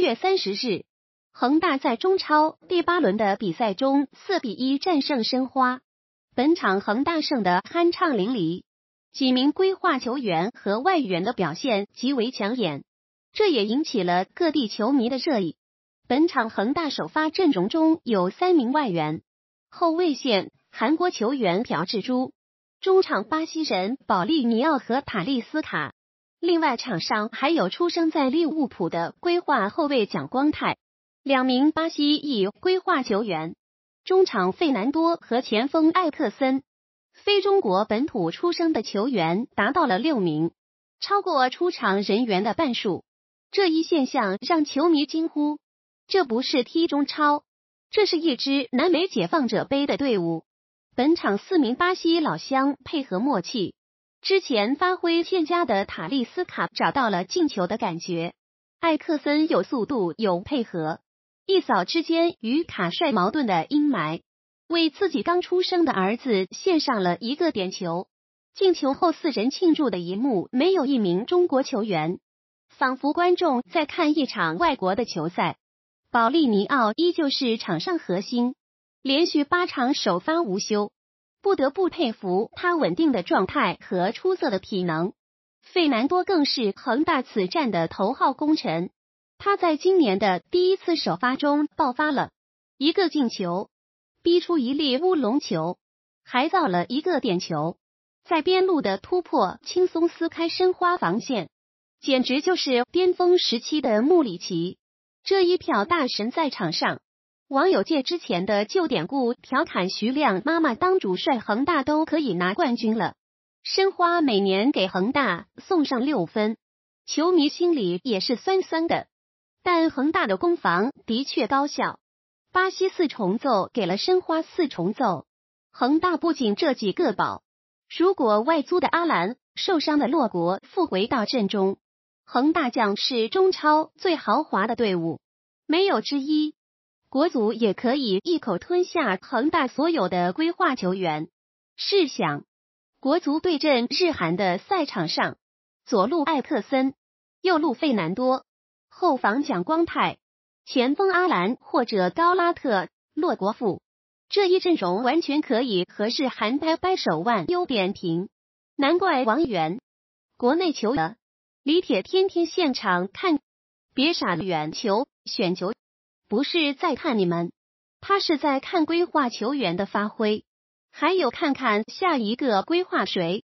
月三十日，恒大在中超第八轮的比赛中四比一战胜申花。本场恒大胜的酣畅淋漓，几名规划球员和外援的表现极为抢眼，这也引起了各地球迷的热议。本场恒大首发阵容中有三名外援，后卫线韩国球员朴智珠，中场巴西人保利尼奥和塔利斯卡。另外，场上还有出生在利物浦的规划后卫蒋光泰，两名巴西裔规划球员，中场费南多和前锋艾克森，非中国本土出生的球员达到了六名，超过出场人员的半数。这一现象让球迷惊呼：“这不是踢中超，这是一支南美解放者杯的队伍。”本场四名巴西老乡配合默契。之前发挥欠佳的塔利斯卡找到了进球的感觉，艾克森有速度有配合，一扫之间与卡帅矛盾的阴霾，为自己刚出生的儿子献上了一个点球。进球后四人庆祝的一幕，没有一名中国球员，仿佛观众在看一场外国的球赛。保利尼奥依旧是场上核心，连续八场首发无休。不得不佩服他稳定的状态和出色的体能，费南多更是恒大此战的头号功臣。他在今年的第一次首发中爆发了一个进球，逼出一粒乌龙球，还造了一个点球，在边路的突破轻松撕开申花防线，简直就是巅峰时期的穆里奇。这一票大神在场上。网友借之前的旧典故调侃徐亮妈妈当主帅，恒大都可以拿冠军了。申花每年给恒大送上六分，球迷心里也是酸酸的。但恒大的攻防的确高效，巴西四重奏给了申花四重奏。恒大不仅这几个宝，如果外租的阿兰受伤的洛国富回到阵中，恒大将是中超最豪华的队伍，没有之一。国足也可以一口吞下恒大所有的规划球员。试想，国足对阵日韩的赛场上，左路艾克森，右路费南多，后防蒋光泰，前锋阿兰或者高拉特、洛国富，这一阵容完全可以和日韩掰掰手腕。优点评：难怪王源国内球的李铁天天现场看，别傻了，远球选球。不是在看你们，他是在看规划球员的发挥，还有看看下一个规划谁。